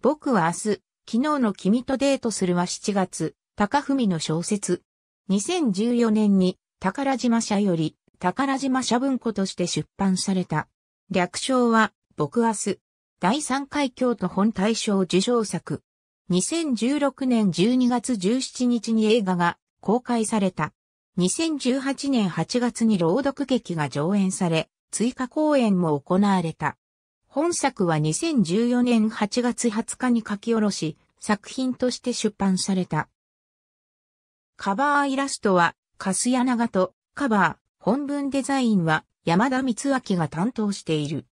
僕は明日、昨日の君とデートするは7月、高文の小説。2014年に宝島社より宝島社文庫として出版された。略称は僕明日。第3回京都本大賞受賞作。2016年12月17日に映画が公開された。2018年8月に朗読劇が上演され、追加公演も行われた。本作は2014年8月20日に書き下ろし、作品として出版された。カバーイラストは、カスヤナガと、カバー、本文デザインは、山田光明が担当している。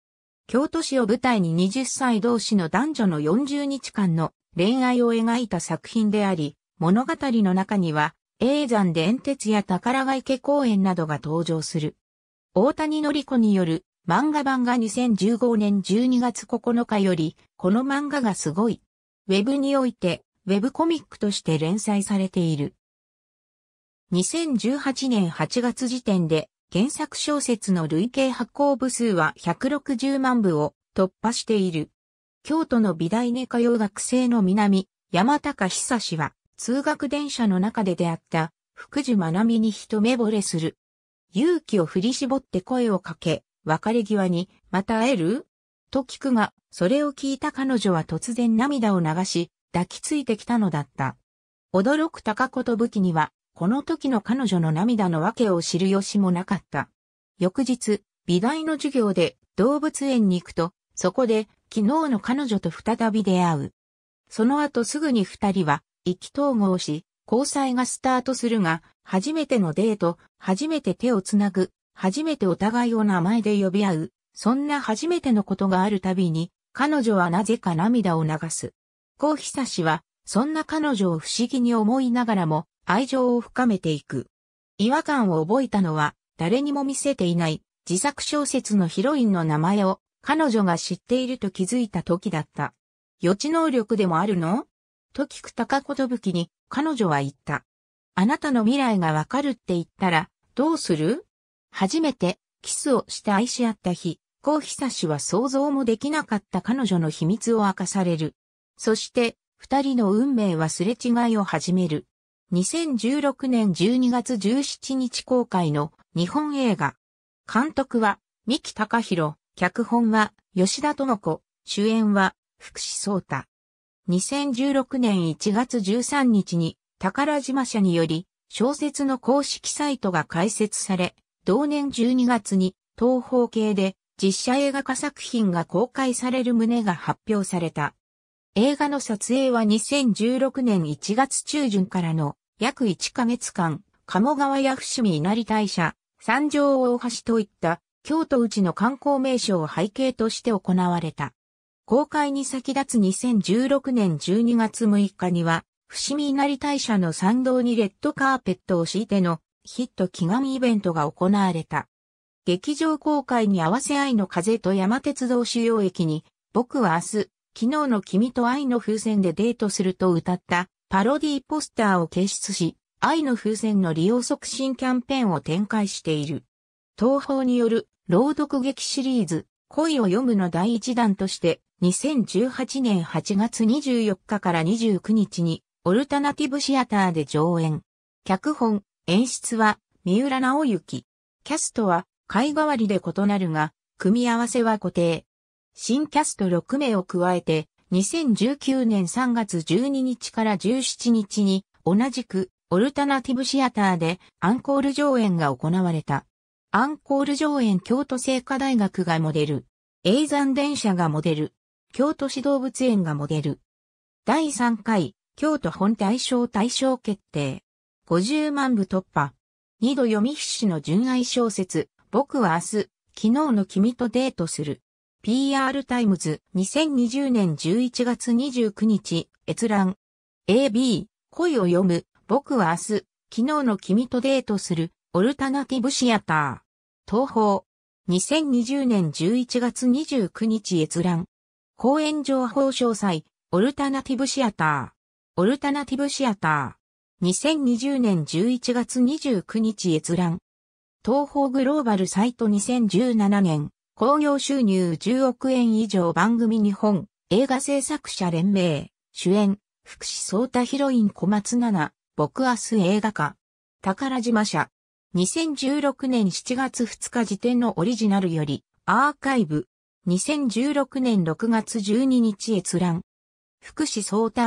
京都市を舞台に20歳同士の男女の40日間の恋愛を描いた作品であり、物語の中には、永山伝鉄や宝ヶ池公園などが登場する。大谷のり子による漫画版が2015年12月9日より、この漫画がすごい。ウェブにおいて、ウェブコミックとして連載されている。2018年8月時点で、原作小説の累計発行部数は160万部を突破している。京都の美大根通う学生の南、山高久氏は、通学電車の中で出会った、福寿学美に一目惚れする。勇気を振り絞って声をかけ、別れ際に、また会えると聞くが、それを聞いた彼女は突然涙を流し、抱きついてきたのだった。驚く高子と武器には、この時の彼女の涙の訳を知る由もなかった。翌日、美大の授業で動物園に行くと、そこで昨日の彼女と再び出会う。その後すぐに二人は意気投合し、交際がスタートするが、初めてのデート、初めて手をつなぐ、初めてお互いを名前で呼び合う、そんな初めてのことがあるたびに、彼女はなぜか涙を流す。コウヒサシは、そんな彼女を不思議に思いながらも、愛情を深めていく。違和感を覚えたのは、誰にも見せていない自作小説のヒロインの名前を彼女が知っていると気づいた時だった。予知能力でもあるのと聞く高ことぶきに彼女は言った。あなたの未来がわかるって言ったらどうする初めてキスをして愛し合った日、コウヒサシは想像もできなかった彼女の秘密を明かされる。そして、二人の運命はすれ違いを始める。2016年12月17日公開の日本映画。監督は、三木隆弘、脚本は、吉田智子、主演は、福士蒼太。2016年1月13日に、宝島社により、小説の公式サイトが開設され、同年12月に東方系で実写映画化作品が公開される旨が発表された。映画の撮影は2016年1月中旬からの約1ヶ月間、鴨川や伏見稲荷大社、三条大橋といった京都内の観光名所を背景として行われた。公開に先立つ2016年12月6日には、伏見稲荷大社の参道にレッドカーペットを敷いてのヒット祈願イベントが行われた。劇場公開に合わせ愛の風と山鉄道主要駅に、僕は明日、昨日の君と愛の風船でデートすると歌ったパロディポスターを掲出し、愛の風船の利用促進キャンペーンを展開している。東宝による朗読劇シリーズ、恋を読むの第一弾として、2018年8月24日から29日に、オルタナティブシアターで上演。脚本、演出は三浦直行。キャストは回代わりで異なるが、組み合わせは固定。新キャスト6名を加えて、2019年3月12日から17日に、同じく、オルタナティブシアターでアンコール上演が行われた。アンコール上演京都聖火大学がモデル。永山電車がモデル。京都市動物園がモデル。第3回、京都本大賞大賞決定。50万部突破。二度読み必至の純愛小説、僕は明日、昨日の君とデートする。PR タイムズ2020年11月29日、閲覧。AB、恋を読む、僕は明日、昨日の君とデートする、オルタナティブシアター。東宝。2020年11月29日閲覧。公演情報詳細、オルタナティブシアター。オルタナティブシアター。2020年11月29日閲覧。東方グローバルサイト2017年、興行収入10億円以上番組日本、映画制作者連盟、主演、福祉総太ヒロイン小松菜僕明日映画化。宝島社。2016年7月2日時点のオリジナルより、アーカイブ。2016年6月12日閲覧。福祉総太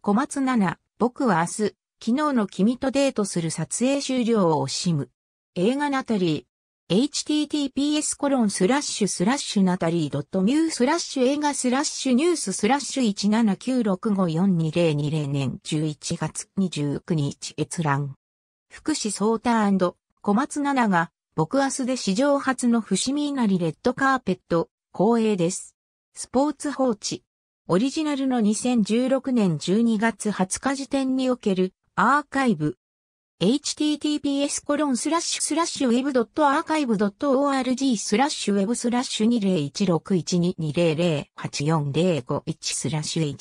小松菜僕は明日、昨日の君とデートする撮影終了を惜しむ。映画ナタリー。https コロンスラッシュスラッシュナタリー .mu スラッシュ映画スラッシュニューススラッシュ179654202年11月29日閲覧。福祉ソータ小松菜奈が、僕明日で史上初の伏見稲荷レッドカーペット、光栄です。スポーツ放置。オリジナルの2016年12月20日時点におけるアーカイブ。https コロンスラッシュスラッシュ web.archive.org スラッシュ web スラッシュ20161220084051スラッシュ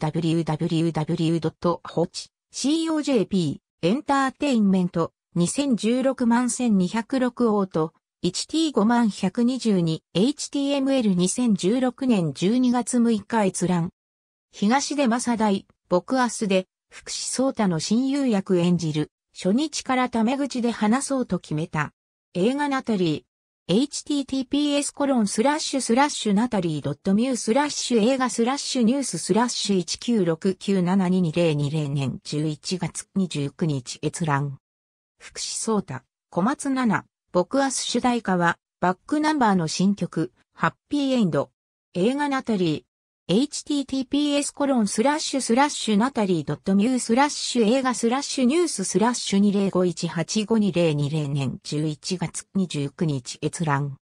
http://www.hoch.cojp エンターテインメント2016万1206ート h t 5 1 1 2 2 h t m l 2 0 1 6年12月6日閲覧東出正大、僕明日で福士蒼太の親友役演じる、初日からタメ口で話そうと決めた。映画ナタリー。https コロンスラッシュスラッシュナタリー .mu スラッシュ映画スラッシュニューススラッシュ196972020年11月29日閲覧。福士蒼太、小松菜奈、僕ス主題歌は、バックナンバーの新曲、ハッピーエンド。映画ナタリー。https コロンスラッシュスラッシュナタリー .mu スラッシュ映画スラッシュニューススラッシュ2051852020年11月29日閲覧。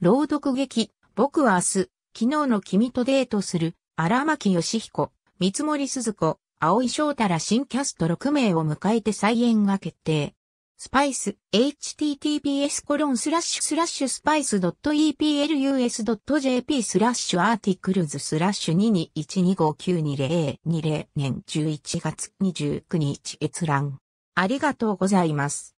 朗読劇、僕は明日、昨日の君とデートする、荒牧義彦、三森鈴子、青井翔太ら新キャスト6名を迎えて再演が決定。スパイス、https コロンスラッシュスラッシュスパイス .eplus.jp スラッシュアーティクルズスラッシュ22125920020年11月29日閲覧。ありがとうございます。